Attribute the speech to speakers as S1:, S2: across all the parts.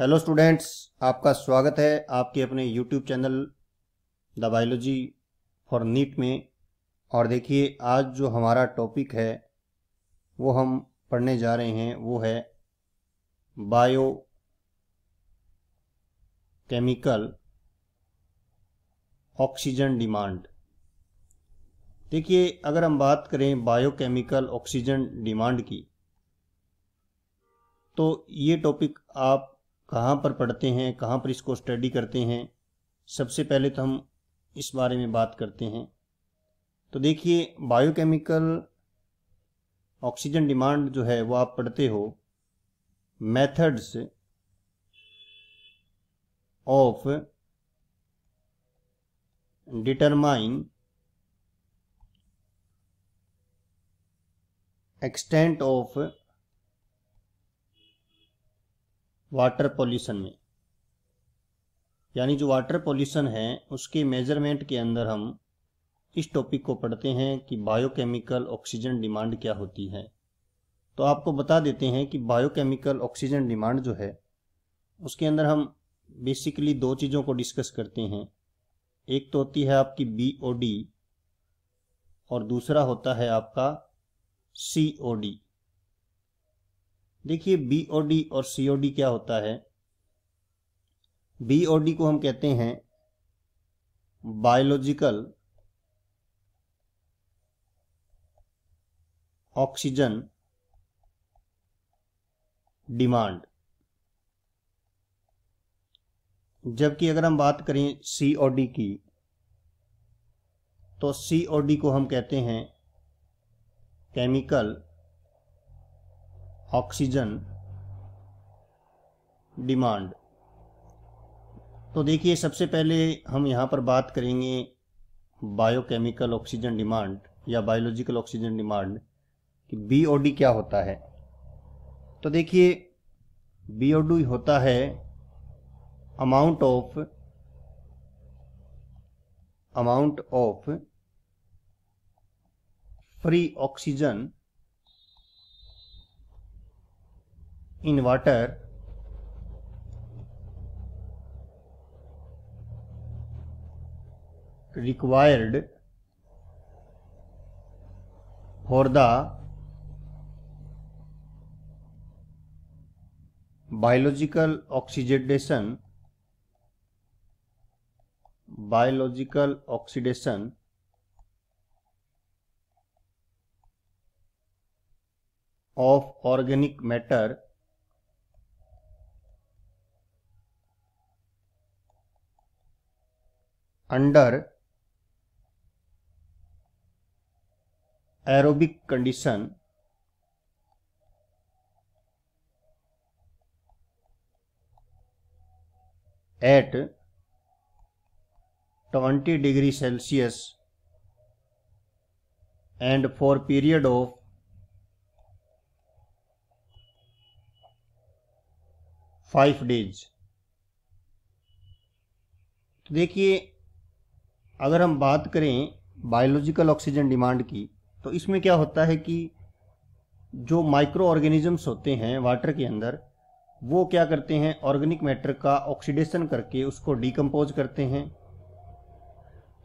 S1: hello students आपका स्वागत है आपके अपने YouTube channel the biology for NEET में और देखिए आज जो हमारा टॉपिक है वो हम पढ़ने जा रहे हैं वो है बायो केमिकल ऑक्सीजन डिमांड देखिए अगर हम बात करें बायोकेमिकल ऑक्सीजन डिमांड की तो ये टॉपिक आप कहाँ पर पढ़ते हैं कहाँ पर इसको स्टडी करते हैं सबसे पहले तो हम इस बारे में बात करते हैं तो देखिए बायोकेमिकल ऑक्सीजन डिमांड जो है वो आप पढ़ते हो methods of determine extent of water pollution में यानी जो वाटर पोल्यूशन है उसके मेजरमेंट के अंदर हम इस टॉपिक को पढ़ते हैं कि बायोकेमिकल ऑक्सीजन डिमांड क्या होती है तो आपको बता देते हैं कि बायोकेमिकल ऑक्सीजन डिमांड जो है उसके अंदर हम बेसिकली दो चीज़ों को डिस्कस करते हैं एक तो होती है आपकी बी ओ डी और दूसरा होता है आपका सी ओ डी देखिए बी ओ डी और सी ओ डी क्या होता है बी ओ डी को हम कहते हैं बायोलॉजिकल ऑक्सीजन डिमांड जबकि अगर हम बात करें सी ओ डी की तो सी ओ डी को हम कहते हैं केमिकल ऑक्सीजन डिमांड तो देखिए सबसे पहले हम यहाँ पर बात करेंगे बायोकेमिकल ऑक्सीजन डिमांड या बायोलॉजिकल ऑक्सीजन डिमांड कि बीओडी क्या होता है तो देखिए बीओडी होता है amount of amount of free oxygen in water required for the biological oxidation biological oxidation of organic matter under aerobic condition at twenty degree Celsius and for period of five days देखिए अगर हम बात करें biological oxygen demand की तो इसमें क्या होता है कि जो माइक्रो ऑर्गेनिजम्स होते हैं वाटर के अंदर वो क्या करते हैं ऑर्गेनिक मैटर का ऑक्सीडेशन करके उसको डिकम्पोज करते हैं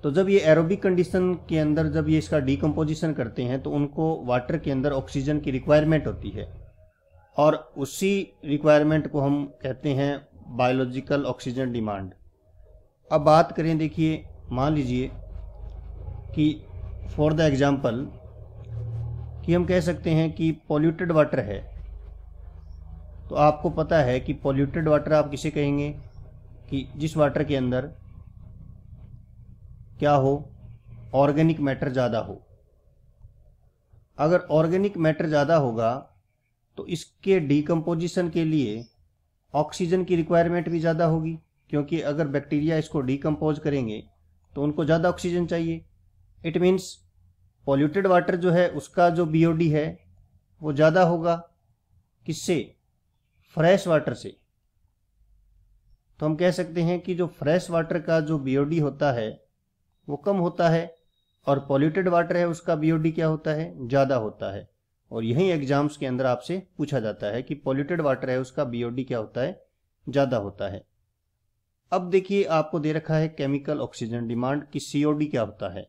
S1: तो जब ये एरोबिक कंडीशन के अंदर जब ये इसका डिकम्पोजिशन करते हैं तो उनको वाटर के अंदर ऑक्सीजन की रिक्वायरमेंट होती है और उसी रिक्वायरमेंट को हम कहते हैं बायोलॉजिकल ऑक्सीजन डिमांड अब बात करें देखिए मान लीजिए कि फॉर द एग्ज़ाम्पल कि हम कह सकते हैं कि पॉल्यूटेड वाटर है तो आपको पता है कि पॉल्यूटेड वाटर आप किसे कहेंगे कि जिस वाटर के अंदर क्या हो ऑर्गेनिक मैटर ज़्यादा हो अगर ऑर्गेनिक मैटर ज़्यादा होगा तो इसके डिकम्पोजिशन के लिए ऑक्सीजन की रिक्वायरमेंट भी ज़्यादा होगी क्योंकि अगर बैक्टीरिया इसको डिकम्पोज करेंगे तो उनको ज़्यादा ऑक्सीजन चाहिए इट मीन्स पॉल्यूटेड वाटर जो है उसका जो बी है वो ज़्यादा होगा किससे फ्रेश वाटर से तो हम कह सकते हैं कि जो फ्रेश वाटर का जो बी होता है वो कम होता है और पॉल्यूटेड वाटर है उसका बी क्या होता है ज़्यादा होता है और यही एग्जाम्स के अंदर आपसे पूछा जाता है कि पॉल्यूटेड वाटर है उसका बी क्या होता है ज़्यादा होता है अब देखिए आपको दे रखा है केमिकल ऑक्सीजन डिमांड कि सीओडी क्या होता है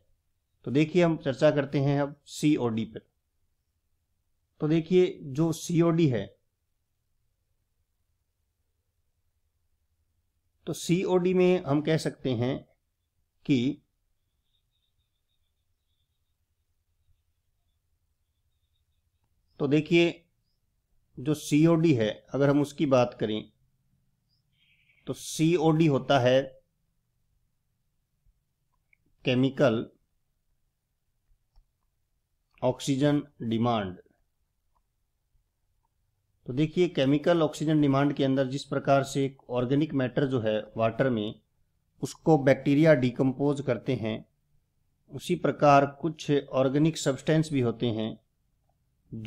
S1: तो देखिए हम चर्चा करते हैं अब सीओडी पर तो देखिए जो सीओडी है तो सीओडी में हम कह सकते हैं कि तो देखिए जो सीओडी है अगर हम उसकी बात करें तो सीओडी होता है केमिकल ऑक्सीजन डिमांड तो देखिए केमिकल ऑक्सीजन डिमांड के अंदर जिस प्रकार से ऑर्गेनिक मैटर जो है वाटर में उसको बैक्टीरिया डिकम्पोज करते हैं उसी प्रकार कुछ ऑर्गेनिक सब्सटेंस भी होते हैं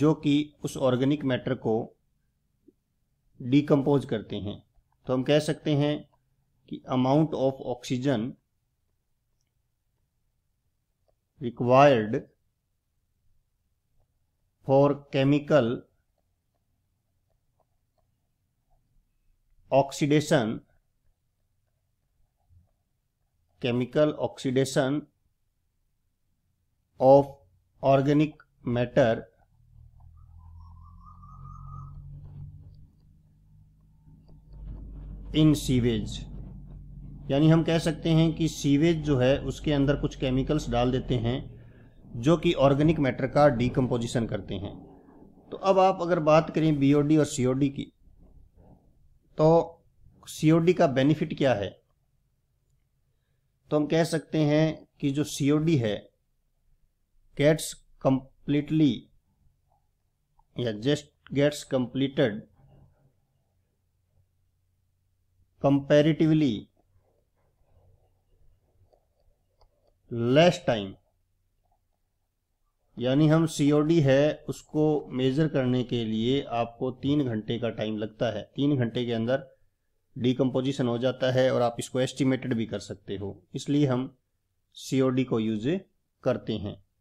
S1: जो कि उस ऑर्गेनिक मैटर को डिकम्पोज करते हैं तो हम कह सकते हैं कि amount of oxygen required for chemical oxidation chemical oxidation of organic matter in sewage यानी हम कह सकते हैं कि सीवेज जो है उसके अंदर कुछ केमिकल्स डाल देते हैं जो कि ऑर्गेनिक मैटर का डिकम्पोजिशन करते हैं तो अब आप अगर बात करें बीओडी और सीओडी की तो सीओडी का बेनिफिट क्या है तो हम कह सकते हैं कि जो सीओडी है गेट्स कंप्लीटली या just gets completed comparatively less time यानी हम सीओडी है उसको मेजर करने के लिए आपको तीन घंटे का टाइम लगता है तीन घंटे के अंदर डिकम्पोजिशन हो जाता है और आप इसको एस्टिमेटेड भी कर सकते हो इसलिए हम सीओडी को यूज करते हैं